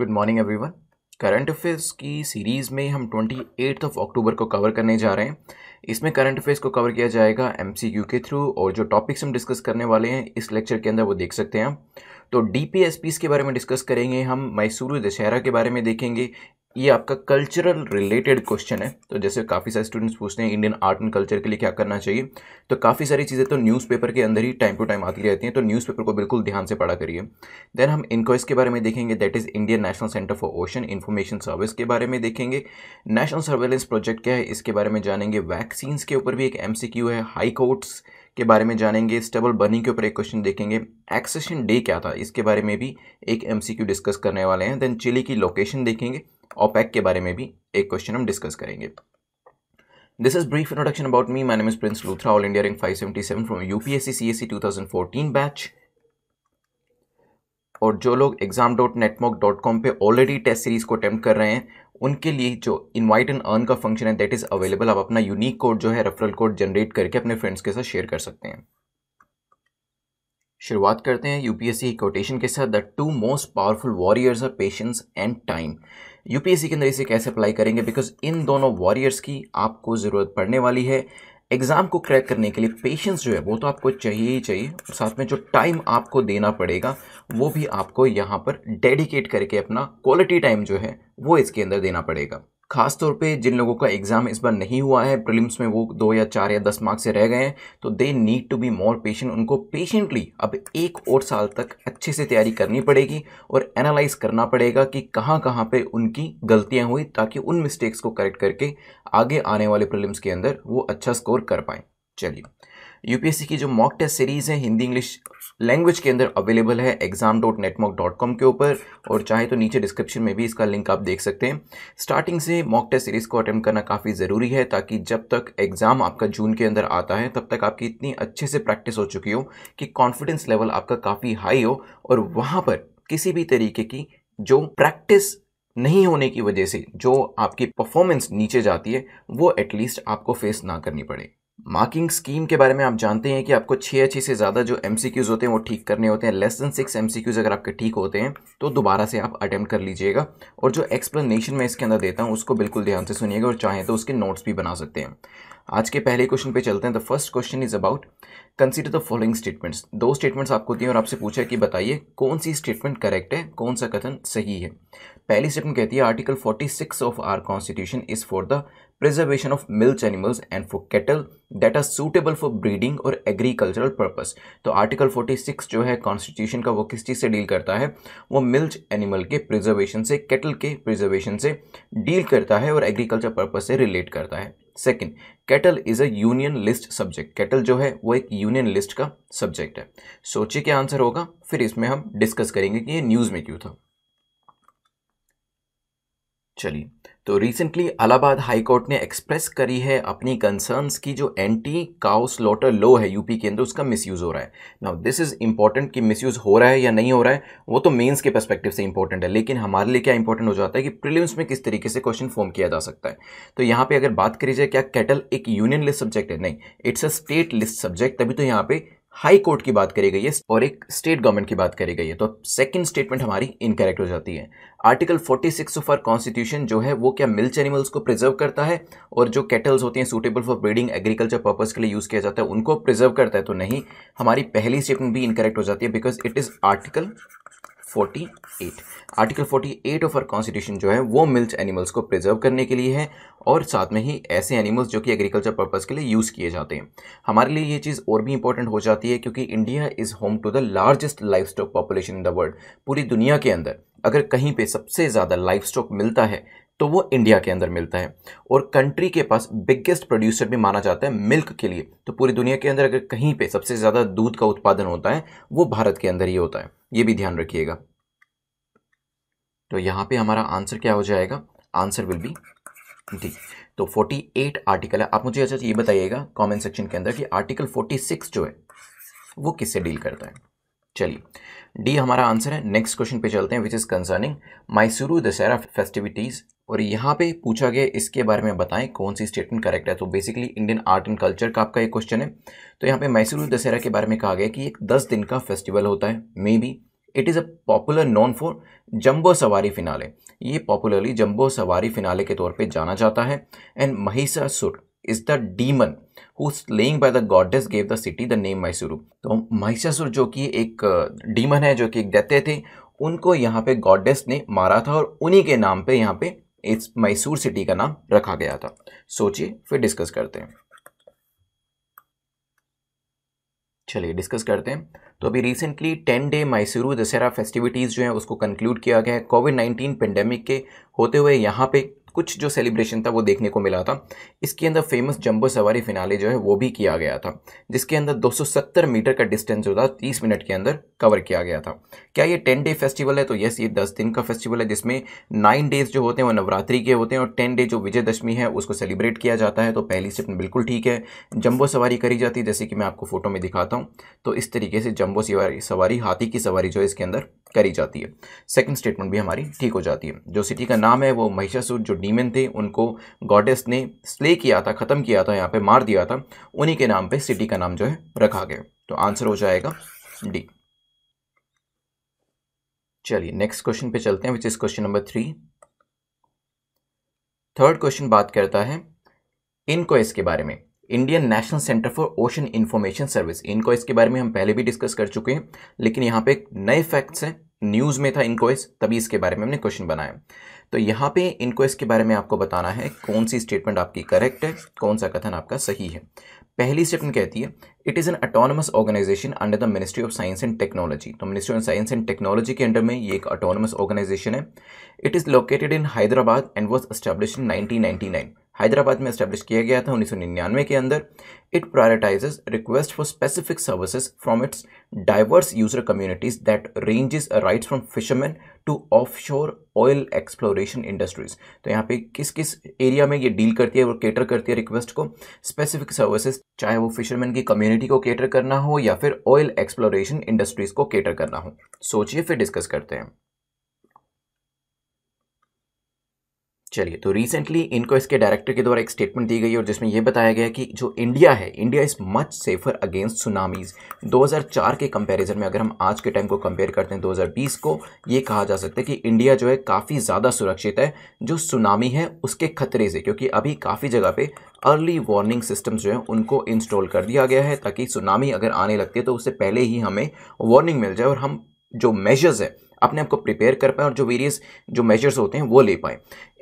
good morning everyone current affairs की series में हम ट्वेंटी एट्थ ऑफ अक्टूबर को कवर करने जा रहे हैं इसमें करंट अफेयर्स को कवर किया जाएगा एम के थ्रू और जो टॉपिक्स हम डिस्कस करने वाले हैं इस लेक्चर के अंदर वो देख सकते हैं तो डी के बारे में डिस्कस करेंगे हम मैसूर दशहरा के बारे में देखेंगे ये आपका कल्चरल रिलेटेड क्वेश्चन है तो जैसे काफ़ी सारे स्टूडेंट्स पूछते हैं इंडियन आर्ट एंड कल्चर के लिए क्या करना चाहिए तो काफ़ी सारी चीज़ें तो न्यूज़पेपर के अंदर ही टाइम टू टाइम आती रहती हैं तो न्यूज़पेपर को बिल्कुल ध्यान से पढ़ा करिए देन हम इनक्वाइस के बारे में देखेंगे that is Indian national centre for ocean information service के बारे में देखेंगे नेशनल सर्वेलेंस प्रोजेक्ट क्या है इसके बारे में जानेंगे वैक्सीन्स के ऊपर भी एक एम है हाई कोर्ट्स के बारे में जानेंगे स्टेबल बर्निंग के ऊपर एक क्वेश्चन देखेंगे एक्सेशन डे क्या था इसके बारे में भी एक एमसीक्यू डिस्कस करने वाले हैं देन चिली की लोकेशन देखेंगे ओपैक के बारे में भी एक क्वेश्चन हम डिस्कस करेंगे this is brief introduction about me is is Prince Luthra all India rank five seventy seven from UPSC C S C two thousand fourteen batch और जो लोग एग्जाम डॉट नेटमॉक डॉट कॉम पर ऑलरेडी टेस्ट सीरीज़ को attempt कर रहे हैं उनके लिए जो इनवाइट एंड अर्न का फंक्शन है दैट इज़ अवेलेबल आप अपना यूनिक कोड जो है रेफरल कोड जनरेट करके अपने फ्रेंड्स के साथ शेयर कर सकते हैं शुरुआत करते हैं यूपीएससी कोटेशन के साथ the two most powerful warriors are patience and time UPSC के अंदर इसे कैसे अप्लाई करेंगे बिकॉज इन दोनों वॉरियर्स की आपको ज़रूरत पड़ने वाली है एग्ज़ाम को क्रैक करने के लिए पेशेंस जो है वो तो आपको चाहिए ही चाहिए साथ में जो टाइम आपको देना पड़ेगा वो भी आपको यहाँ पर डेडिकेट करके अपना क्वालिटी टाइम जो है वो इसके अंदर देना पड़ेगा खासतौर पे जिन लोगों का एग्ज़ाम इस बार नहीं हुआ है प्रिलिम्स में वो दो या चार या दस मार्क्स से रह गए हैं तो they need to be more patient उनको पेशेंटली अब एक और साल तक अच्छे से तैयारी करनी पड़ेगी और एनालाइज करना पड़ेगा कि कहाँ कहाँ पे उनकी गलतियाँ हुई ताकि उन मिस्टेक्स को करेक्ट करके आगे आने वाले प्रिलिम्स के अंदर वो अच्छा स्कोर कर पाएँ चलिए यूपीएससी की जो मॉक टेस्ट सीरीज़ है हिंदी इंग्लिश लैंग्वेज के अंदर अवेलेबल है एग्जाम डॉट नेटमॉक डॉट कॉम के ऊपर और चाहे तो नीचे डिस्क्रिप्शन में भी इसका लिंक आप देख सकते हैं स्टार्टिंग से मॉक टेस्ट सीरीज़ को अटैम्प्ट करना काफ़ी ज़रूरी है ताकि जब तक एग्ज़ाम आपका जून के अंदर आता है तब तक आपकी इतनी अच्छे से प्रैक्टिस हो चुकी हो कि कॉन्फिडेंस लेवल आपका काफ़ी हाई हो और वहाँ पर किसी भी तरीके की जो प्रैक्टिस नहीं होने की वजह से जो आपकी परफॉर्मेंस नीचे जाती है वो एटलीस्ट आपको फेस ना करनी पड़े मार्किंग स्कीम के बारे में आप जानते हैं कि आपको छः अच्छी से ज़्यादा जो एम होते हैं वो ठीक करने होते हैं लेस देन सिक्स एम अगर आपके ठीक होते हैं तो दोबारा से आप अटैम्प्ट कर लीजिएगा और जो एक्सप्लेनेशन मैं इसके अंदर देता हूँ उसको बिल्कुल ध्यान से सुनिएगा और चाहें तो उसके नोट्स भी बना सकते हैं आज के पहले क्वेश्चन पे चलते हैं the first question is about consider the following statements दो स्टेटमेंट्स आपको दिए और आपसे पूछा कि बताइए कौन सी स्टेटमेंट करेक्ट है कौन सा कथन सही है पहली स्टेटमेंट कहती है article 46 of our constitution is for the preservation of milch animals and for cattle that are suitable for breeding or agricultural purpose तो आर्टिकल 46 जो है कॉन्स्टिट्यूशन का वो किस चीज़ से डील करता है वो मिल्च एनिमल के प्रिजर्वेशन से कैटल के प्रिजर्वेशन से डील करता है और एग्रीकल्चर पर्पज से रिलेट करता है second cattle is a union list subject cattle जो है वो एक यूनियन लिस्ट का सब्जेक्ट है सोचिए क्या आंसर होगा फिर इसमें हम डिस्कस करेंगे कि ये न्यूज़ में क्यों था चलिए तो रिसेंटली अलाहाबाद हाई कोर्ट ने एक्सप्रेस करी है अपनी कंसर्न्स की जो एंटी काउ स्लॉटर लॉ है यूपी के अंदर उसका मिसयूज़ हो रहा है नाउ दिस इज़ इंपॉर्टेंट कि मिसयूज़ हो रहा है या नहीं हो रहा है वो तो मेंस के पर्सपेक्टिव से इंपॉर्टेंट है लेकिन हमारे लिए क्या इंपॉर्टेंट हो जाता है कि प्रिलिम्स में किस तरीके से क्वेश्चन फॉर्म किया जा सकता है तो यहाँ पर अगर बात करी जाए क्या कैटल एक यूनियन लिस्ट सब्जेक्ट है नहीं it's a state list subject तभी तो यहाँ पर हाई कोर्ट की बात करी गई है और एक स्टेट गवर्नमेंट की बात करी गई है तो सेकंड स्टेटमेंट हमारी इनकरेक्ट हो जाती है आर्टिकल 46 ऑफ आर कॉन्स्टिट्यूशन जो है वो क्या मिल्च एनिमल्स को प्रिजर्व करता है और जो कैटल्स होती हैं suitable for breeding agriculture purpose के लिए यूज़ किया जाता है उनको प्रिजर्व करता है तो नहीं हमारी पहली स्टेटमेंट भी इनकरेक्ट हो जाती है because it is article 48 article 48 of our constitution जो है वो मिल्च एनिमल्स को प्रिजर्व करने के लिए है और साथ में ही ऐसे एनिमल्स जो कि एग्रीकल्चर पर्पज़ के लिए यूज़ किए जाते हैं हमारे लिए ये चीज़ और भी इंपॉर्टेंट हो जाती है क्योंकि India is home to the largest livestock population in the world पूरी दुनिया के अंदर अगर कहीं पे सबसे ज़्यादा लाइफ स्टॉक मिलता है तो वो इंडिया के अंदर मिलता है और कंट्री के पास बिगेस्ट प्रोड्यूसर भी माना जाता है मिल्क के लिए तो पूरी दुनिया के अंदर अगर कहीं पे सबसे ज़्यादा दूध का उत्पादन होता है वो भारत के अंदर ही होता है ये भी ध्यान रखिएगा तो यहाँ पे हमारा आंसर क्या हो जाएगा आंसर विल बी डी तो 48 आर्टिकल है आप मुझे अच्छा ये बताइएगा कमेंट सेक्शन के अंदर कि आर्टिकल 46 जो है वो किससे डील करता है चलिए डी हमारा आंसर है नेक्स्ट क्वेश्चन पे चलते हैं which is concerning Mysuru Dussehra festivities और यहाँ पे पूछा गया इसके बारे में बताएं कौन सी स्टेटमेंट करेक्ट है तो basically Indian art and culture का आपका एक क्वेश्चन है तो यहाँ पे मैसूरू दशहरा के बारे में कहा गया कि एक दस दिन का फेस्टिवल होता है maybe it is a popular known for jumbo Savari finale ये पॉपुलरली जम्बो सवारी फिनाले के तौर पे जाना जाता है and Mahishasura is the demon who slaying by the goddess gave the city the name Mysore तो महिषासुर जो कि एक डीमन uh, है जो कि एक दैत्य थे उनको यहाँ पे गॉडेस ने मारा था और उन्हीं के नाम पे यहाँ पे इस मैसूर सिटी का नाम रखा गया था सोचिए फिर डिस्कस करते हैं चलिए डिस्कस करते हैं तो अभी recently ten day Mysuru Dussehra festivities जो है उसको कंक्लूड किया गया है कोविड नाइन्टीन पेंडेमिक के होते हुए यहाँ पे कुछ जो सेलिब्रेशन था वो देखने को मिला था इसके अंदर फेमस जंबो सवारी फिनाले जो है वो भी किया गया था जिसके अंदर 270 मीटर का डिस्टेंस जो था 30 मिनट के अंदर कवर किया गया था क्या ये टेन डे फेस्टिवल है तो यस ये दस दिन का फेस्टिवल है जिसमें नाइन डेज जो होते हैं वो नवरात्रि के होते हैं और टेन डे जो विजयदशमी है उसको सेलिब्रेट किया जाता है तो पहली स्टेप बिल्कुल ठीक है जम्बो सवारी करी जाती है जैसे कि मैं आपको फोटो में दिखाता हूँ तो इस तरीके से जम्बो सवारी सवारी हाथी की सवारी जो है इसके अंदर करी जाती है सेकंड स्टेटमेंट भी हमारी ठीक हो जाती है जो सिटी का नाम है वो महिषासुर जो डीमन थे उनको गॉडेस ने स्ले किया था ख़त्म किया था यहाँ पे मार दिया था उन्हीं के नाम पे सिटी का नाम जो है रखा गया तो आंसर हो जाएगा डी चलिए नेक्स्ट क्वेश्चन पे चलते हैं which is question number three third question बात करता है इनको इसके बारे में Indian national centre for ocean information service इनको इसके बारे में हम पहले भी डिस्कस कर चुके हैं लेकिन यहाँ पे नए फैक्ट्स हैं न्यूज़ में था इनकोइस तभी इसके बारे में हमने क्वेश्चन बनाया तो यहाँ पे इनकोइस के बारे में आपको बताना है कौन सी स्टेटमेंट आपकी करेक्ट है कौन सा कथन आपका सही है पहली स्टेटमेंट कहती है it is an autonomous organisation under the ministry of science and technology तो ministry of science and technology के अंडर में ये एक अटोनमस ऑर्गेनाइजेशन है it is located in Hyderabad and was establish in nineteen Hyderabad में इस्टेब्लिश किया गया था निन्यानवे के अंदर it prioritises request for specific services from its diverse user communities that ranges rights from fisherman to offshore oil exploration industries तो यहाँ पे किस किस एरिया में ये डील करती है और केटर करती है रिक्वेस्ट को स्पेसिफिक सर्विसेज चाहे वो फिशरमैन की कम्युनिटी को केटर करना हो या फिर ऑयल एक्सप्लोरेशन इंडस्ट्रीज को केटर करना हो सोचिए फिर डिस्कस करते हैं चलिए तो रिसेंटली इनको इसके डायरेक्टर के द्वारा एक स्टेटमेंट दी गई और जिसमें यह बताया गया कि जो इंडिया है India is much safer against tsunamis 2004 के कंपैरिजन में अगर हम आज के टाइम को कंपेयर करते हैं 2020 को ये कहा जा सकता है कि इंडिया जो है काफ़ी ज़्यादा सुरक्षित है जो सुनामी है उसके खतरे से क्योंकि अभी काफ़ी जगह पर अर्ली वार्निंग सिस्टम जो है उनको इंस्टॉल कर दिया गया है ताकि सुनामी अगर आने लगती है तो उससे पहले ही हमें वार्निंग मिल जाए और हम जो मेजर्स है अपने आप को प्रिपेयर कर पाएँ और जो वेरियस जो मेजर्स होते हैं वो ले पाएँ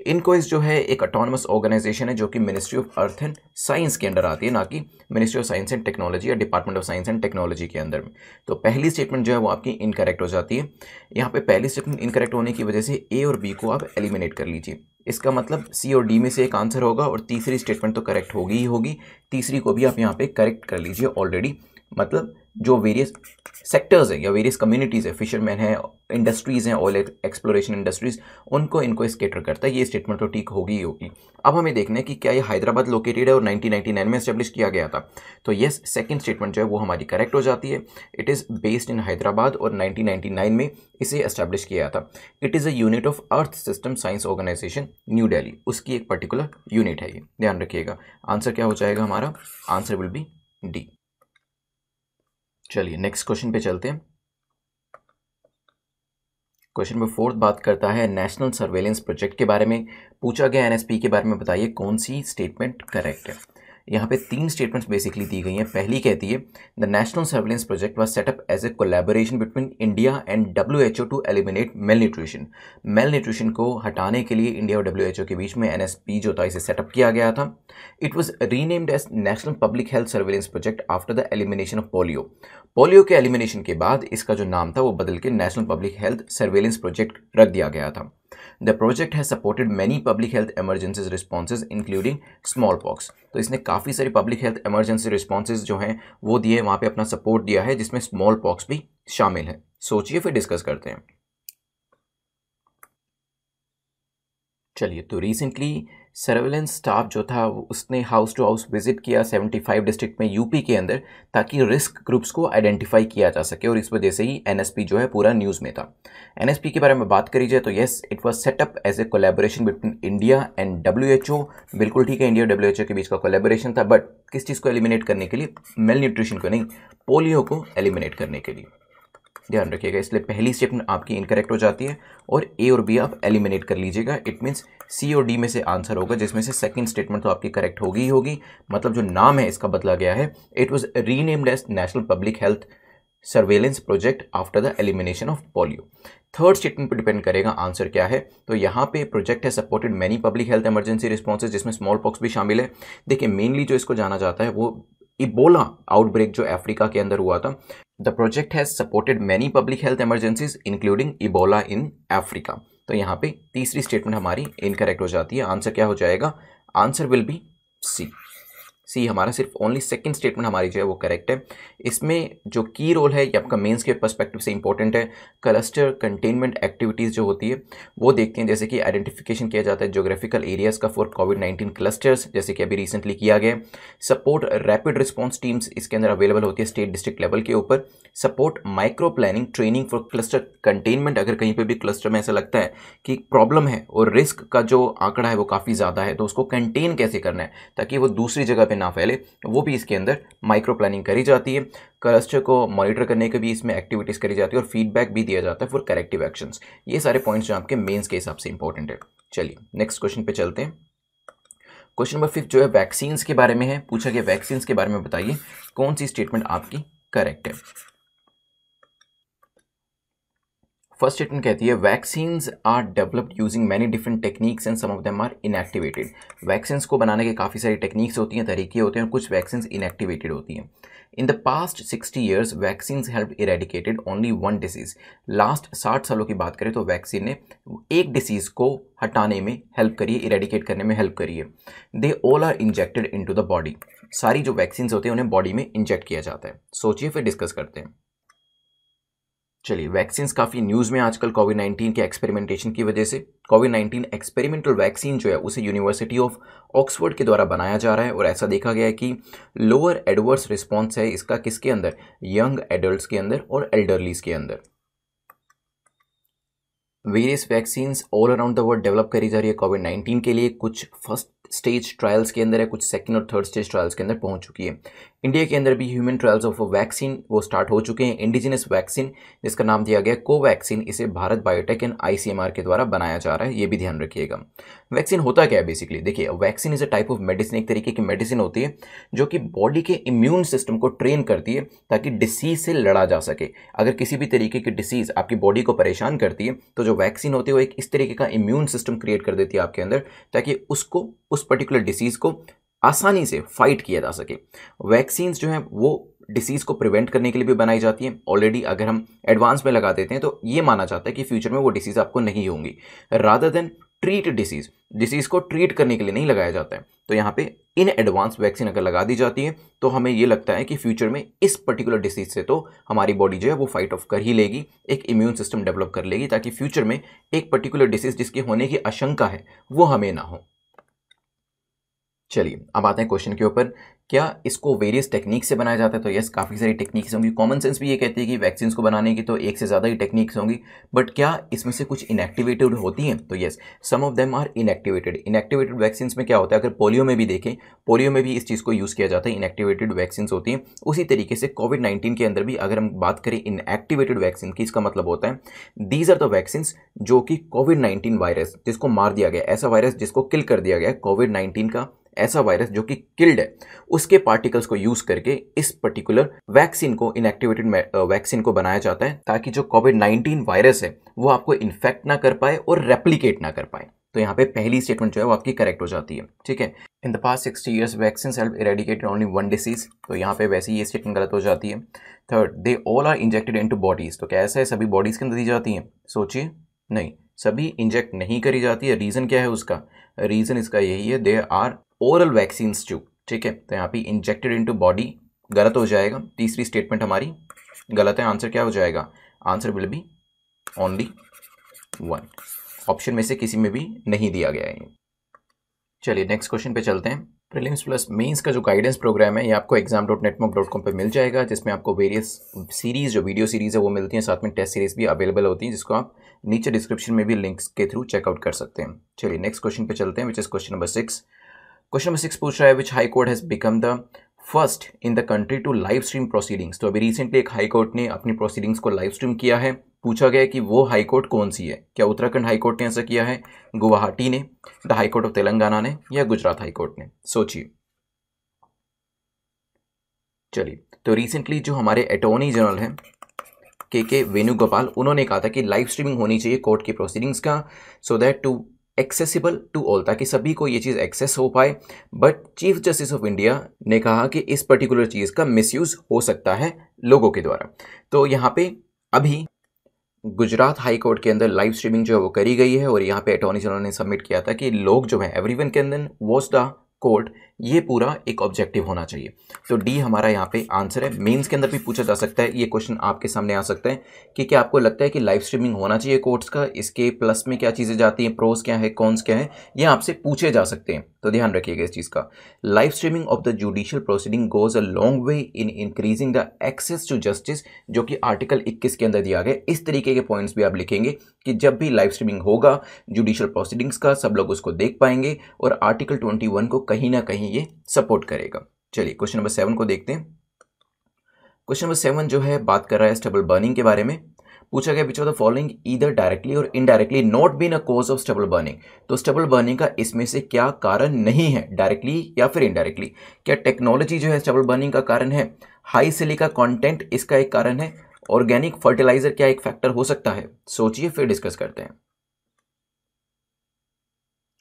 इनकोइस जो है एक ऑटोनमस ऑर्गेनाइजेशन है जो कि ministry of earth and science के अंडर आती है ना कि ministry of science and technology या department of science and technology के अंदर में तो पहली स्टेटमेंट जो है वो आपकी इनकरेक्ट हो जाती है यहाँ पे पहली स्टेटमेंट इनकरेक्ट होने की वजह से ए और बी को आप एलिमिनेट कर लीजिए इसका मतलब सी और डी में से एक आंसर होगा और तीसरी स्टेटमेंट तो करेक्ट होगी ही होगी तीसरी को भी आप यहाँ पर करेक्ट कर लीजिए ऑलरेडी मतलब जो वेरियस सेक्टर्स हैं या वेरियस कम्युनिटीज़ है फिशरमैन हैं इंडस्ट्रीज़ हैं ऑयल एक्सप्लोरेशन इंडस्ट्रीज़ उनको इनको स्केटर करता है ये स्टेटमेंट तो ठीक होगी ही होगी अब हमें देखना है कि क्या ये हैदराबाद लोकेटेड है और 1999 में स्टेब्लिश किया गया था तो येस सेकंड स्टेटमेंट जो है वो हमारी करेक्ट हो जाती है it is based in Hyderabad और नाइनटीन में इसे इस्टेब्लिश किया था it is a unit of earth system science organisation new Delhi उसकी एक पर्टिकुलर यूनिट है ये ध्यान रखिएगा आंसर क्या हो जाएगा हमारा आंसर विल बी डी चलिए नेक्स्ट क्वेश्चन पे चलते हैं क्वेश्चन नंबर फोर्थ बात करता है नेशनल सर्वेलेंस प्रोजेक्ट के बारे में पूछा गया एनएसपी के बारे में बताइए कौन सी स्टेटमेंट करेक्ट है यहाँ पे तीन स्टेटमेंट्स बेसिकली दी गई हैं पहली कहती है the national surveillance project was set up as a collaboration between India and W H O to eliminate malnutrition malnutrition को हटाने के लिए इंडिया और डब्ल्यू एच ओ के बीच में एन एस पी जो था इसे सेटअप किया गया था it was renamed as national public health surveillance project after the elimination of polio polio के एलिमिनेशन के बाद इसका जो नाम था वो बदल के national public health surveillance project रख दिया गया था the project has supported many public health emergencies responses including pox तो इसने काफ़ी सारी पब्लिक हेल्थ एमरजेंसी रिस्पॉन्सेज जो हैं वो दिए वहाँ पे अपना सपोर्ट दिया है जिसमें स्मॉल पॉक्स भी शामिल है सोचिए फिर डिस्कस करते हैं चलिए तो रिसेंटली सर्वेलेंस स्टाफ जो था उसने हाउस टू हाउस विजिट किया 75 डिस्ट्रिक्ट में यूपी के अंदर ताकि रिस्क ग्रुप्स को आइडेंटिफाई किया जा सके और इस वजह से ही एनएसपी जो है पूरा न्यूज़ में था एनएसपी के बारे में बात करी जाए तो yes it was set up as a collaboration between India and W बिल्कुल ठीक है इंडिया और डब्ल्यू के बीच का कोलेबोरेशन था बट किस चीज़ को एलिमिनेट करने के लिए मेल न्यूट्रिशन को नहीं पोलियो को एलिमिनेट करने के लिए ध्यान रखिएगा इसलिए पहली स्टेटमेंट आपकी इनकरेक्ट हो जाती है और ए और बी आप एलिमिनेट कर लीजिएगा इट मीन्स सी और डी में से आंसर होगा जिसमें से सेकंड स्टेटमेंट तो आपकी करेक्ट होगी ही होगी मतलब जो नाम है इसका बदला गया है it was renamed as national public health surveillance project after the elimination of polio third statement पर डिपेंड करेगा आंसर क्या है तो यहाँ पे प्रोजेक्ट है supported many public health emergency responses जिसमें स्मॉल पॉक्स भी शामिल है देखिए मेनली जो इसको जाना जाता है वो इबोला आउटब्रेक जो अफ्रीका के अंदर हुआ था the project has supported many public health emergencies including Ebola in Africa तो यहाँ पे तीसरी स्टेटमेंट हमारी इनकरेक्ट हो जाती है आंसर क्या हो जाएगा answer will be C C हमारा सिर्फ ओनली सेकंड स्टेटमेंट हमारी जो है वो करेक्ट है इसमें जो की रोल है ये आपका मेंस के पर्सपेक्टिव से इंपॉर्टेंट है क्लस्टर कंटेनमेंट एक्टिविटीज़ जो होती है वो देखते हैं जैसे कि आइडेंटिफिकेशन किया जाता है जोग्राफिकल एरियाज़ का फॉर कोविड नाइन्टीन क्लस्टर्स जैसे कि अभी रिसेंटली किया गया सपोर्ट रैपिड रिस्पॉन्स टीम्स इसके अंदर अवेलेबल होती है स्टेट डिस्ट्रिक्ट लेवल के ऊपर support micro planning training for cluster containment अगर कहीं पर भी क्लस्टर में ऐसा लगता है कि प्रॉब्लम है और रिस्क का जो आंकड़ा है वो काफ़ी ज़्यादा है तो उसको कंटेन कैसे करना है ताकि वो दूसरी जगह पर ना फैले वो भी इसके अंदर माइक्रो प्लानिंग करी जाती है क्लस्टर को मॉनिटर करने के भी इसमें एक्टिविटीज़ करी जाती है और फीडबैक भी दिया जाता है फॉर करेक्टिव एक्शन ये सारे पॉइंट्स जो आपके मेन्स के हिसाब से इंपॉर्टेंट है चलिए नेक्स्ट क्वेश्चन पर चलते हैं क्वेश्चन नंबर फिफ्थ जो है वैक्सीन्स के बारे में है पूछा गया वैक्सीन्स के बारे में बताइए कौन सी स्टेटमेंट आपकी करेक्ट है फर्स्ट स्टेटमेंट कहती है vaccine are developed using many different techniques and some of them are inactivated vaccines को बनाने के काफ़ी सारी टेक्निक्स होती हैं तरीके होते हैं और कुछ वैक्सीन्स इनएक्टिवेटेड होती हैं in the past sixty years vaccine help eradicated only one disease last साठ सालों की बात करें तो वैक्सीन ने एक डिसीज़ को हटाने में हेल्प करिए इरेडिकेट करने में हेल्प करिए they all are injected into the body सारी जो वैक्सीन्स होती हैं उन्हें बॉडी में इंजेक्ट किया जाता है सोचिए फिर डिस्कस करते हैं चलिए वैक्सीन काफ़ी न्यूज़ में आजकल कोविड नाइन्टीन के एक्सपेरिमेंटेशन की वजह से कोविड नाइन्टीन एक्सपेरिमेंटल वैक्सीन जो है उसे यूनिवर्सिटी ऑफ ऑक्सफोर्ड के द्वारा बनाया जा रहा है और ऐसा देखा गया है कि लोअर एडवर्स रिस्पॉन्स है इसका किसके अंदर यंग एडल्ट के अंदर और एल्डरलीज के अंदर various vaccine all around the world develop करी जा रही है कोविड नाइन्टीन के लिए कुछ फर्स्ट स्टेज ट्रायल्स के अंदर है कुछ सेकंड और थर्ड स्टेज ट्रायल्स के अंदर पहुंच चुकी है इंडिया के अंदर भी ह्यूमन ट्रायल्स ऑफ वैक्सीन वो स्टार्ट हो चुके हैं इंडिजिनस वैक्सीन जिसका नाम दिया गया कोवैक्सीन इसे भारत बायोटेक एंड आईसीएमआर के द्वारा बनाया जा रहा है ये भी ध्यान रखिएगा वैक्सीन होता क्या है बेसिकली देखिए vaccine is a type of medicine एक तरीके की मेडिसिन होती है जो कि बॉडी के इम्यून सिस्टम को ट्रेन करती है ताकि डिसीज से लड़ा जा सके अगर किसी भी तरीके की डिसीज आपकी बॉडी को परेशान करती है तो जो वैक्सीन होती है वो एक इस तरीके का इम्यून सिस्टम क्रिएट कर देती है आपके अंदर ताकि उसको उस पर्टिकुलर डिसीज को आसानी से फाइट किया जा सके वैक्सीन्स जो है वो डिसीज़ को प्रिवेंट करने के लिए भी बनाई जाती है ऑलरेडी अगर हम एडवांस में लगा देते हैं तो ये माना जाता है कि फ्यूचर में वो डिसीज़ आपको नहीं होंगी rather than treat disease disease को ट्रीट करने के लिए नहीं लगाया जाता है तो यहाँ पे इन एडवांस वैक्सीन अगर लगा दी जाती है तो हमें ये लगता है कि फ्यूचर में इस पर्टिकुलर डिसीज से तो हमारी बॉडी जो है वो फाइट ऑफ कर ही लेगी एक इम्यून सिस्टम डेवलप कर लेगी ताकि फ्यूचर में एक पर्टिकुलर डिसीज जिसके होने की आशंका है वो हमें ना हो चलिए अब आते हैं क्वेश्चन के ऊपर क्या इसको वेरियस टेक्निक से बनाया जाता है तो यस काफ़ी सारी टेक्निक्स होंगी कॉमन सेंस भी ये कहती है कि वैक्सीन को बनाने की तो एक से ज़्यादा ही टेक्निक्स होंगी बट क्या इसमें से कुछ इनएक्टिवेटेड होती हैं तो yes some of them are inactivated inactivated vaccine में क्या होता है अगर पोलियो में भी देखें पोलियो में भी इस चीज़ को यूज़ किया जाता है इनएक्टिवेटेड वैक्सीन होती हैं उसी तरीके से कोविड नाइन्टीन के अंदर भी अगर हम बात करें इनएक्टिवेटेड वैक्सीन की इसका मतलब होता है दीज आर द वैक्सीन जो कि कोविड नाइन्टीन वायरस जिसको मार दिया गया ऐसा वायरस जिसको किल कर दिया गया कोविड नाइन्टीन का ऐसा वायरस जो कि किल्ड है उसके पार्टिकल्स को यूज करके इस पर्टिकुलर वैक्सीन को इनएक्टिवेटेड वैक्सीन को बनाया जाता है ताकि जो कोविड नाइन्टीन वायरस है वो आपको इन्फेक्ट ना कर पाए और रेप्लीकेट ना कर पाए तो यहाँ पे पहली स्टेटमेंट जो है वो आपकी करेक्ट हो जाती है ठीक है in the past sixty years vaccine help eradicated only one disease तो यहाँ पे वैसे ही ये स्टेटमेंट गलत हो जाती है third they all are injected into bodies तो कैसा है सभी बॉडीज के अंदर दी जाती हैं सोचिए नहीं सभी इंजेक्ट नहीं करी जाती है रीज़न क्या है उसका रीज़न इसका यही है they are oral vaccine too ठीक है तो यहाँ पे इंजेक्टेड इनटू बॉडी गलत हो जाएगा तीसरी स्टेटमेंट हमारी गलत है आंसर क्या हो जाएगा answer will be only one option में से किसी में भी नहीं दिया गया है चलिए नेक्स्ट क्वेश्चन पे चलते हैं प्रिलिम्स प्लस मेंस का जो गाइडेंस प्रोग्राम है ये आपको एग्जाम डॉट नेटमॉक डॉट कॉम पर मिल जाएगा जिसमें आपको वेरियस सीरीज़ जो वीडियो सीरीज़ है वो मिलती है साथ में टेस्ट सीरीज़ भी अवेलेबल होती है जिसको आप नीचे डिस्क्रिप्शन में भी लिंक्स के थ्रू चेकआउट कर सकते हैं चलिए नेक्स्ट क्वेश्चन पे चलते हैं which is question number six question number six पूछ रहा है which high court has become the first in the country to live stream proceedings तो अभी रिसेंटली एक हाई कोर्ट ने अपनी प्रोसीडिंग्स को लाइव स्ट्रीम किया है पूछा गया कि वो हाई कोर्ट कौन सी है क्या उत्तराखंड हाई कोर्ट ने ऐसा किया है गुवाहाटी ने the high court of Telangana ने या गुजरात हाई कोर्ट ने सोचिए चलिए तो रिसेंटली जो हमारे अटोर्नी जनरल हैं के के वेणुगोपाल उन्होंने कहा था कि लाइव स्ट्रीमिंग होनी चाहिए कोर्ट की प्रोसीडिंग्स का so that to accessible to all ताकि सभी को ये चीज़ एक्सेस हो पाए but chief justice of India ने कहा कि इस पर्टिकुलर चीज़ का मिसयूज़ हो सकता है लोगों के द्वारा तो यहाँ पे अभी गुजरात हाई कोर्ट के अंदर लाइव स्ट्रीमिंग जो है वो करी गई है और यहाँ पे अटॉर्नी जनरल ने सबमिट किया था कि लोग जो है एवरी वन अंदर देन वॉच द कोर्ट ये पूरा एक ऑब्जेक्टिव होना चाहिए तो डी हमारा यहाँ पे आंसर है मेंस के अंदर भी पूछा जा सकता है ये क्वेश्चन आपके सामने आ सकता है कि क्या आपको लगता है कि लाइव स्ट्रीमिंग होना चाहिए कोर्ट्स का इसके प्लस में क्या चीज़ें जाती हैं प्रोस क्या है कॉन्स क्या है ये आपसे पूछे जा सकते हैं तो ध्यान रखिएगा इस चीज़ का live streaming of the judicial proceeding goes a long way in increasing the access to justice जो कि आर्टिकल 21 के अंदर दिया गया इस तरीके के पॉइंट्स भी आप लिखेंगे कि जब भी लाइव स्ट्रीमिंग होगा जुडिशियल प्रोसीडिंग्स का सब लोग उसको देख पाएंगे और आर्टिकल 21 को कहीं ना कहीं ये सपोर्ट करेगा चलिए क्वेश्चन नंबर सेवन को देखते हैं क्वेश्चन नंबर सेवन जो है बात कर रहा है स्टेबल बर्निंग के बारे में पूछा गया which of the following either directly और indirectly not been a cause of stubble burning तो स्टबल बर्निंग का इसमें से क्या कारण नहीं है डायरेक्टली या फिर इनडायरेक्टली क्या टेक्नोलॉजी जो है स्टबल बर्निंग का कारण है हाई सिलिका कॉन्टेंट इसका एक कारण है ऑर्गेनिक फर्टिलाइजर क्या एक फैक्टर हो सकता है सोचिए फिर डिस्कस करते हैं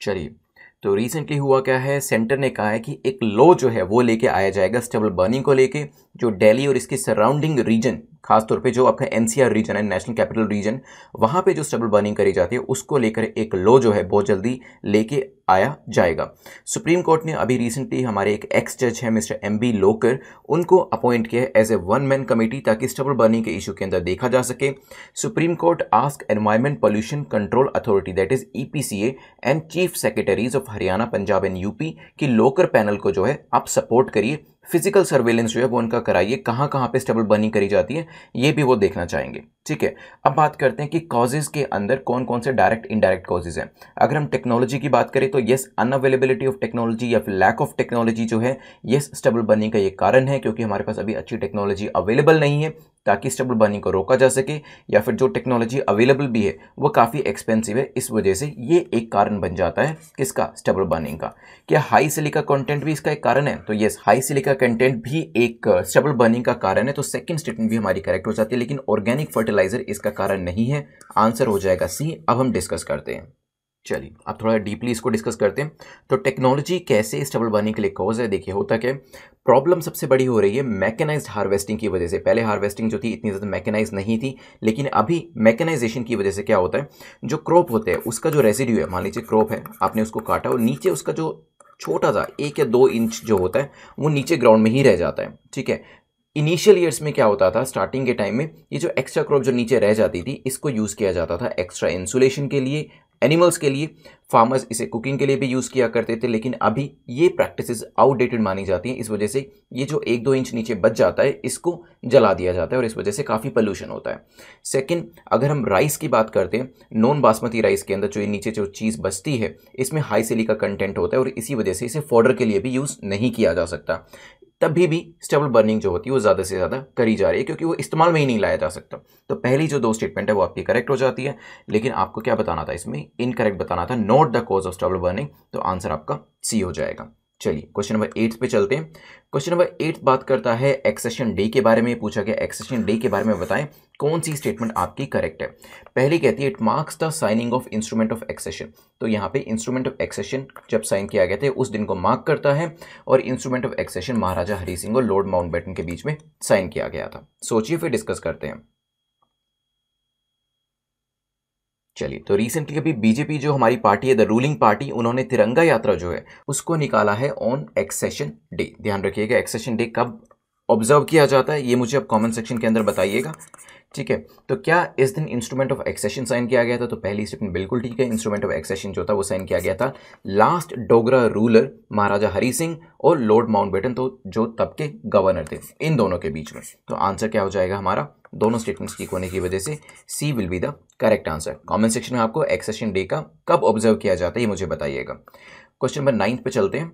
चलिए तो रिसेंटली हुआ क्या है सेंटर ने कहा है कि एक लॉ जो है वो लेके आया जाएगा स्टेबल बर्निंग को लेके जो दिल्ली और इसके सराउंडिंग रीजन खासतौर पे जो आपका एनसीआर रीजन है नेशनल कैपिटल रीजन वहाँ पे जो स्टबल बर्निंग करी जाती है उसको लेकर एक लॉ जो है बहुत जल्दी लेके आया जाएगा सुप्रीम कोर्ट ने अभी रिसेंटली हमारे एक एक्स जज है मिस्टर एम बी लोकर उनको अपॉइंट किया है as a one man committee ताकि स्टबल बर्निंग के इशू के अंदर देखा जा सके supreme court ask environment pollution control authority that is E P C and chief secretaries of Haryana Punjab and UP की लोकर पैनल को जो है आप सपोर्ट करिए फिजिकल सर्वेलेंस जो है वो उनका कराइए कहाँ कहाँ पे स्टबल बर्निंग करी जाती है ये भी वो देखना चाहेंगे ठीक है अब बात करते हैं कि कॉजेज़ के अंदर कौन कौन से डायरेक्ट इनडायरेक्ट कॉजेज़ हैं अगर हम टेक्नोलॉजी की बात करें तो येस अनअवेलेबिलिटी ऑफ टेक्नोलॉजी या फिर लैक ऑफ टेक्नोलॉजी जो है येस स्टबल बर्निंग का ये कारण है क्योंकि हमारे पास अभी अच्छी टेक्नोलॉजी अवेलेबल नहीं है ताकि स्टेबल बर्निंग को रोका जा सके या फिर जो टेक्नोलॉजी अवेलेबल भी है वो काफ़ी एक्सपेंसिव है इस वजह से ये एक कारण बन जाता है किसका स्टेबल बर्निंग का क्या हाई सिलिका कंटेंट भी इसका एक कारण है तो येस हाई सिलिका कंटेंट भी एक स्टेबल uh, बर्निंग का कारण है तो सेकेंड स्टेटमेंट भी हमारी करेक्ट हो जाती है लेकिन ऑर्गेनिक फर्टिलाइजर इसका कारण नहीं है आंसर हो जाएगा सी अब हम डिस्कस करते हैं चलिए अब थोड़ा डीपली इसको डिस्कस करते हैं तो टेक्नोलॉजी कैसे स्टेबल बनने के लिए कॉज है देखिए होता क्या प्रॉब्लम सबसे बड़ी हो रही है मैकेनाइज हार्वेस्टिंग की वजह से पहले हार्वेस्टिंग जो थी इतनी ज़्यादा मैकेनाइज नहीं थी लेकिन अभी मैकेनाइजेशन की वजह से क्या होता है जो क्रॉप होते हैं उसका जो रेसिड्यू है मान लीजिए क्रॉप है आपने उसको काटा और नीचे उसका जो छोटा सा एक या दो इंच जो होता है वो नीचे ग्राउंड में ही रह जाता है ठीक है इनिशियल ईयर्स में क्या होता था स्टार्टिंग के टाइम में ये जो एक्स्ट्रा क्रॉप जो नीचे रह जाती थी इसको यूज़ किया जाता था एक्स्ट्रा इंसुलेशन के लिए एनिमल्स के लिए फार्मर्स इसे कुकिंग के लिए भी यूज़ किया करते थे लेकिन अभी ये प्रैक्टिसेस आउटडेटेड मानी जाती हैं इस वजह से ये जो एक दो इंच नीचे बच जाता है इसको जला दिया जाता है और इस वजह से काफ़ी पोल्यूशन होता है सेकंड अगर हम राइस की बात करते हैं नॉन बासमती राइस के अंदर जो ये नीचे जो चीज़ बचती है इसमें हाई सेली का कंटेंट होता है और इसी वजह से इसे फॉर्डर के लिए भी यूज़ नहीं किया जा सकता तभी भी स्टेबल बर्निंग जो होती है वो ज़्यादा से ज़्यादा करी जा रही है क्योंकि वो इस्तेमाल में ही नहीं लाया जा सकता तो पहली जो दो स्टेटमेंट है वो आपकी करेक्ट हो जाती है लेकिन आपको क्या बताना था इसमें इनकरेक्ट बताना था not the cause of stubble burning तो आंसर आपका सी हो जाएगा चलिए क्वेश्चन नंबर एट पे चलते हैं क्वेश्चन नंबर एट बात करता है एक्सेशन डे के बारे में पूछा गया एक्सेशन डे के बारे में बताएं कौन सी स्टेटमेंट आपकी करेक्ट है पहली कहती है it marks the signing of instrument of accession तो यहाँ पे इंस्ट्रूमेंट ऑफ एक्सेशन जब साइन किया गया था उस दिन को मार्क करता है और instrument of accession Maharaja Hari Singh और लॉर्ड माउंट के बीच में साइन किया गया था सोचिए फिर डिस्कस करते हैं चलिए तो रिसेंटली अभी बीजेपी जो हमारी पार्टी है द रूलिंग पार्टी उन्होंने तिरंगा यात्रा जो है उसको निकाला है ऑन एक्सेशन डे ध्यान रखिएगा एक्सेशन डे कब ऑब्जर्व किया जाता है ये मुझे अब कमेंट सेक्शन के अंदर बताइएगा ठीक है तो क्या इस दिन इंस्ट्रूमेंट ऑफ एक्सेशन साइन किया गया था तो पहली स्टेटमेंट बिल्कुल ठीक है इंस्ट्रूमेंट ऑफ एक्सेशन जो था वो साइन किया गया था लास्ट डोगरा रूलर महाराजा हरी सिंह और लॉर्ड माउंटबेटन तो जो तब के गवर्नर थे इन दोनों के बीच में तो आंसर क्या हो जाएगा हमारा दोनों स्टेटमेंट्स ठीक होने की वजह से C will be the correct answer comment section में आपको एक्सेशन डे का कब ऑब्जर्व किया जाता है ये मुझे बताइएगा क्वेश्चन नंबर नाइन्थ पे चलते हैं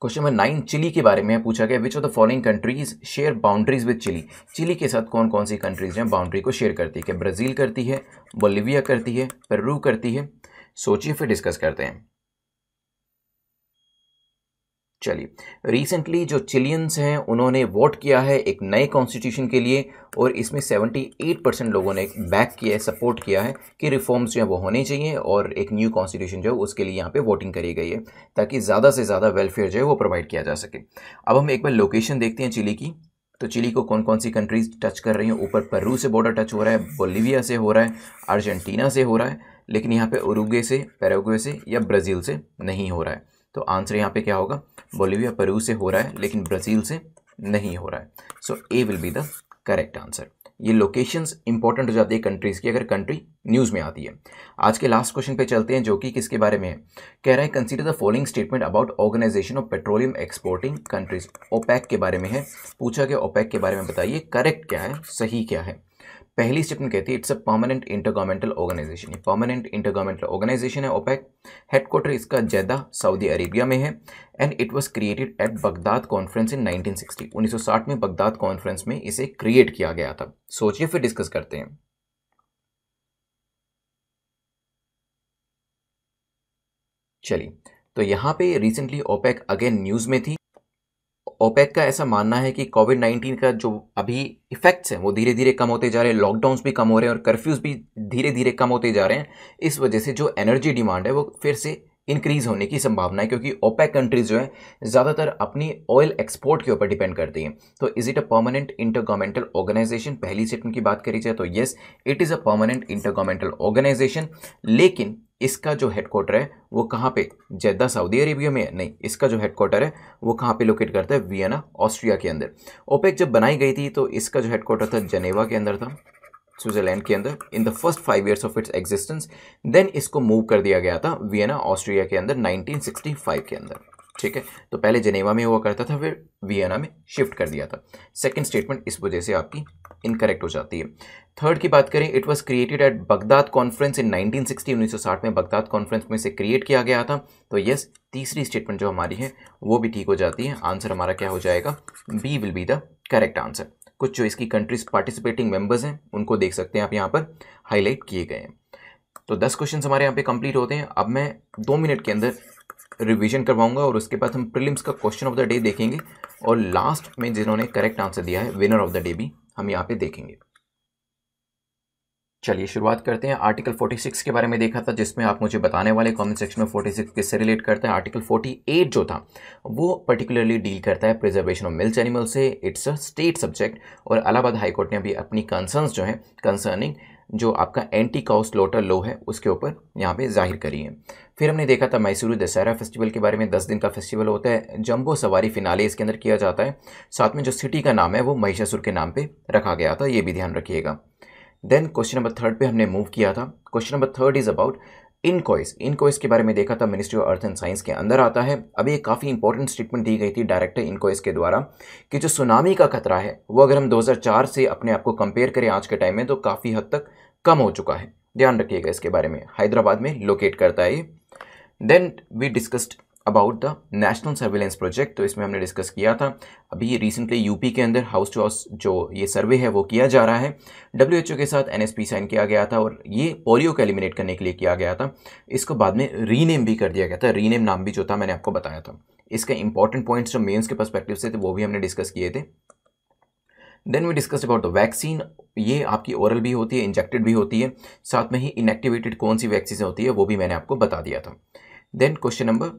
क्वेश्चन नंबर नाइन चिली के बारे में पूछा गया which of the following countries share boundaries with Chile Chile के साथ कौन कौन सी कंट्रीज हैं बाउंड्री को शेयर करती है क्या ब्राज़ील करती है बोलिविया करती है पेरू करती है सोचिए फिर डिस्कस करते हैं चलिए रिसेंटली जो चिलियंस हैं उन्होंने वोट किया है एक नए कॉन्स्टिट्यूशन के लिए और इसमें 78 परसेंट लोगों ने बैक किया है सपोर्ट किया है कि रिफॉर्म्स जो हैं वो होने चाहिए और एक न्यू कॉन्स्टिट्यूशन जो है उसके लिए यहाँ पे वोटिंग करी गई है ताकि ज़्यादा से ज़्यादा वेलफेयर जो है वो प्रोवाइड किया जा सके अब हम एक बार लोकेशन देखते हैं चिली की तो चिली को कौन कौन सी कंट्रीज टच कर रही हैं ऊपर परू से बॉर्डर टच हो रहा है बोलीविया से हो रहा है अर्जेंटीना से हो रहा है लेकिन यहाँ पर उरुगे से पैरोगे से या ब्राज़ील से नहीं हो रहा है तो आंसर यहाँ पे क्या होगा बोलिविया परू से हो रहा है लेकिन ब्राज़ील से नहीं हो रहा है so A will be the correct answer ये लोकेशंस इंपॉर्टेंट हो जाती है कंट्रीज़ की अगर कंट्री न्यूज़ में आती है आज के लास्ट क्वेश्चन पे चलते हैं जो कि किसके बारे में है कह रहा है consider the following statement about organisation of petroleum exporting countries OPEC के बारे में है पूछा गया ओपैक के बारे में बताइए करेक्ट क्या है सही क्या है पहली स्टेटमेंट कहती है it's a permanent intergovernmental organisation ये परमानेंट इंटरगवर्नमेंटल ऑर्गेनाइजेशन है ओपेक हेडक्वार्टर इसका जैदा सऊदी अरेबिया में है and it was created at Baghdad conference in 1960 1960 में बगदाद कॉन्फ्रेंस में इसे क्रिएट किया गया था सोचिए फिर डिस्कस करते हैं चलिए तो यहाँ पे रिसेंटली ओपेक अगेन न्यूज़ में थी ओपेक का ऐसा मानना है कि कोविड नाइन्टीन का जो अभी इफ़ेक्ट्स हैं वो धीरे धीरे कम होते जा रहे हैं लॉकडाउन भी कम हो रहे हैं और कर्फ्यूज भी धीरे धीरे कम होते जा रहे हैं इस वजह से जो एनर्जी डिमांड है वो फिर से इंक्रीज होने की संभावना है क्योंकि ओपेक कंट्रीज़ जो है ज़्यादातर अपनी ऑयल एक्सपोर्ट के ऊपर डिपेंड करती हैं तो is it a permanent governmental organisation पहली स्टेटमेंट की बात करी जाए तो yes it is a permanent governmental organisation लेकिन इसका जो हेडक्वार्टर है वो कहाँ पे जद्दा सऊदी अरेबिया में है नहीं इसका जो हेडक्वार्टर है वो कहाँ पे लोकेट करता है वियना ऑस्ट्रिया के अंदर ओपेक जब बनाई गई थी तो इसका जो हेडक्वार्टर था जनेवा के अंदर था स्विट्जरलैंड के अंदर in the first five years of its existence then इसको मूव कर दिया गया था वियना ऑस्ट्रिया के अंदर 1965 के अंदर ठीक है तो पहले जनेवा में हुआ करता था फिर वियना में शिफ्ट कर दिया था सेकंड स्टेटमेंट इस वजह से आपकी इनकरेक्ट हो जाती है थर्ड की बात करें it was created at Baghdad conference in 1960 1960 में बगदाद कॉन्फ्रेंस में से क्रिएट किया गया था तो यस तीसरी स्टेटमेंट जो हमारी है वो भी ठीक हो जाती है आंसर हमारा क्या हो जाएगा B will be the correct answer कुछ जो इसकी कंट्रीज पार्टिसिपेटिंग मेंबर्स हैं उनको देख सकते हैं आप यहाँ पर हाईलाइट किए गए हैं तो दस क्वेश्चन हमारे यहाँ पे कंप्लीट होते हैं अब मैं दो मिनट के अंदर रिविजन करवाऊंगा और उसके बाद हम प्रिलिम्स का क्वेश्चन ऑफ द डे देखेंगे और लास्ट में जिन्होंने करेक्ट आंसर दिया है विनर ऑफ द डे भी हम यहाँ पे देखेंगे चलिए शुरुआत करते हैं आर्टिकल 46 के बारे में देखा था जिसमें आप मुझे बताने वाले कमेंट सेक्शन में 46 किससे रिलेट करता है आर्टिकल 48 जो था वो पर्टिकुलरली डील करता है प्रिजर्वेशन ऑफ मिल्स एनिमल से इट्स अ स्टेट सब्जेक्ट और अलाहाबाद हाईकोर्ट ने अभी अपनी कंसर्न्स जो हैं कंसर्निंग जो आपका एंटी काउस लोटर लो है उसके ऊपर यहाँ पे जाहिर करी है फिर हमने देखा था मैसूर दशहरा फेस्टिवल के बारे में दस दिन का फेस्टिवल होता है जंबो सवारी फिनाले इसके अंदर किया जाता है साथ में जो सिटी का नाम है वो महिषासुर के नाम पे रखा गया था ये भी ध्यान रखिएगा देन क्वेश्चन नंबर थर्ड पे हमने मूव किया था question number third is about INCOIS INCOIS के बारे में देखा था ministry of earth and science के अंदर आता है अभी एक काफ़ी इंपॉर्टेंट स्टेटमेंट दी गई थी डायरेक्टर इनकॉइस के द्वारा कि जो सुनामी का खतरा है वो अगर हम 2004 से अपने आप को कंपेयर करें आज के टाइम में तो काफ़ी हद तक कम हो चुका है ध्यान रखिएगा इसके बारे में हैदराबाद में लोकेट करता है ये then we discussed about the national surveillance project तो इसमें हमने डिस्कस किया था अभी रिसेंटली यूपी के अंदर हाउस टू हाउस जो ये सर्वे है वो किया जा रहा है डब्ल्यू के साथ एन साइन किया गया था और ये पोलियो को एलिमिनेट करने के लिए किया गया था इसको बाद में रीनेम भी कर दिया गया था रीनेम नाम भी जो था मैंने आपको बताया था इसके इंपॉर्टेंट पॉइंट्स जो मेन्स के परस्पेक्टिव से थे वो भी हमने डिस्कस किए थे then we discuss about the vaccine ये आपकी ओरल भी होती है इंजेक्टेड भी होती है साथ में ही इनएक्टिवेटेड कौन सी वैक्सीन होती है वो भी मैंने आपको बता दिया था देन क्वेश्चन नंबर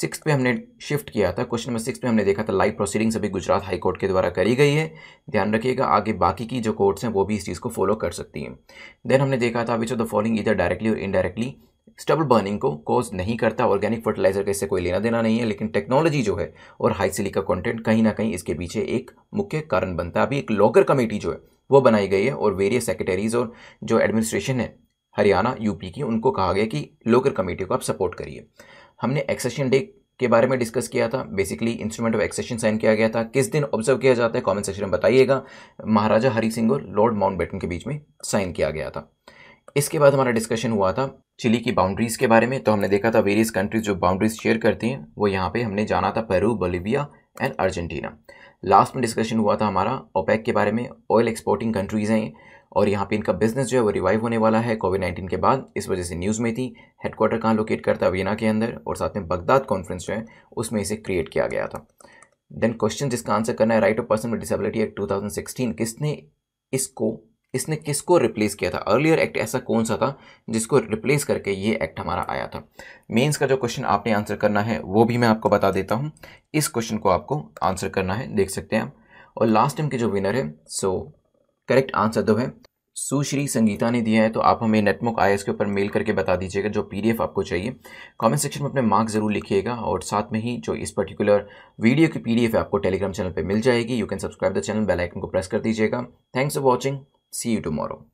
सिक्स पे हमने शिफ्ट किया था क्वेश्चन नंबर सिक्स पे हमने देखा था लाइव प्रोसीडिंग्स अभी गुजरात हाई कोर्ट के द्वारा करी गई है ध्यान रखिएगा आगे बाकी की जो कोर्ट्स हैं वो भी इस चीज़ को फॉलो कर सकती हैं देन हमने देखा था which of the following either directly और इनडायरेक्टली स्टबल बर्निंग को कॉज नहीं करता ऑर्गेनिक फर्टिलाइजर का इससे कोई लेना देना नहीं है लेकिन टेक्नोलॉजी जो है और हाई का कॉन्टेंट कहीं ना कहीं इसके पीछे एक मुख्य कारण बनता है अभी एक लॉकर कमेटी जो है वो बनाई गई है और वेरियस सेक्रेटरीज और जो एडमिनिस्ट्रेशन है हरियाणा यूपी की उनको कहा गया कि लोकर कमेटी को आप सपोर्ट करिए हमने एक्सेशन डे के बारे में डिस्कस किया था basically instrument of accession sign किया गया था किस दिन ऑब्जर्व किया जाता है कमेंट सेक्शन में बताइएगा महाराजा हरि सिंह और लॉर्ड माउंट के बीच में साइन किया गया था इसके बाद हमारा डिस्कशन हुआ था चिली की बाउंड्रीज़ के बारे में तो हमने देखा था वेरियस कंट्रीज जो बाउंड्रीज शेयर करती हैं वो यहाँ पे हमने जाना था Peru Bolivia and Argentina last में डिस्कशन हुआ था हमारा ओपेक के बारे में ऑयल एक्सपोर्टिंग कंट्रीज़ हैं और यहाँ पे इनका बिजनेस जो है वो रिवाइव होने वाला है कोविड नाइन्टीन के बाद इस वजह से न्यूज़ में थी हेडक्वार्टर कहाँ लोकेट करता है वीना के अंदर और साथ में बगदाद कॉन्फ्रेंस जो है उसमें इसे क्रिएट किया गया था देन क्वेश्चन जिसका आंसर करना है right of person with disability act two किसने इसको इसने किसको रिप्लेस किया था अर्लियर एक्ट ऐसा कौन सा था जिसको रिप्लेस करके ये एक्ट हमारा आया था मेंस का जो क्वेश्चन आपने आंसर करना है वो भी मैं आपको बता देता हूँ इस क्वेश्चन को आपको आंसर करना है देख सकते हैं आप और लास्ट टाइम के जो विनर है सो करेक्ट आंसर दो तो है सुश्री संगीता ने दिया है तो आप हमें नेटमुक आई के ऊपर मेल करके बता दीजिएगा जो पीडीएफ आपको चाहिए कमेंट सेक्शन में अपने मार्क्स ज़रूर लिखिएगा और साथ में ही जो इस पर्टिकुलर वीडियो की पीडीएफ है आपको टेलीग्राम चैनल पे मिल जाएगी you can subscribe the channel bell icon को प्रेस कर दीजिएगा thanks for watching see you tomorrow